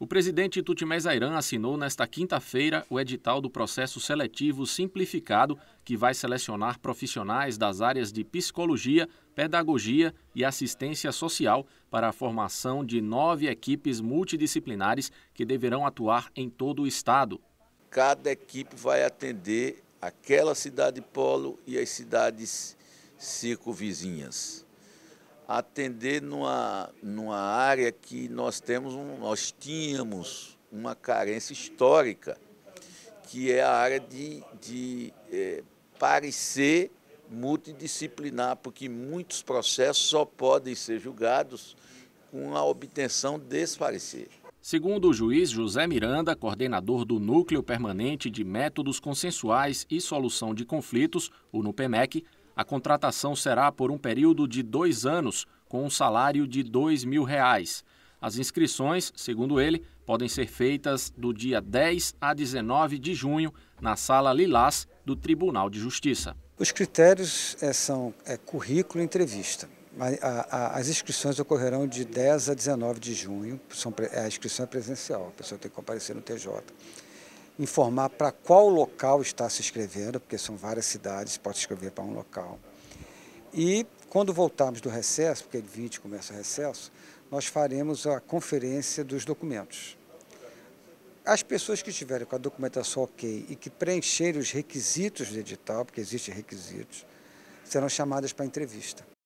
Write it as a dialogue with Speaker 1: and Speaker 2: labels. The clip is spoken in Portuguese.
Speaker 1: O presidente Tutimés Airan assinou nesta quinta-feira o edital do processo seletivo simplificado, que vai selecionar profissionais das áreas de psicologia, pedagogia e assistência social para a formação de nove equipes multidisciplinares que deverão atuar em todo o estado.
Speaker 2: Cada equipe vai atender aquela cidade polo e as cidades circunvizinhas atender numa, numa área que nós temos um, nós tínhamos uma carência histórica, que é a área de, de é, parecer multidisciplinar, porque muitos processos só podem ser julgados com a obtenção desse parecer.
Speaker 1: Segundo o juiz José Miranda, coordenador do Núcleo Permanente de Métodos Consensuais e Solução de Conflitos, o NUPEMEC, a contratação será por um período de dois anos, com um salário de R$ mil. Reais. As inscrições, segundo ele, podem ser feitas do dia 10 a 19 de junho, na Sala Lilás do Tribunal de Justiça.
Speaker 3: Os critérios eh, são eh, currículo e entrevista. as inscrições ocorrerão de 10 a 19 de junho, a inscrição é presencial, a pessoa tem que comparecer no TJ informar para qual local está se inscrevendo, porque são várias cidades, pode se inscrever para um local. E quando voltarmos do recesso, porque é 20 começa o recesso, nós faremos a conferência dos documentos. As pessoas que estiverem com a documentação ok e que preencherem os requisitos do edital, porque existem requisitos, serão chamadas para entrevista.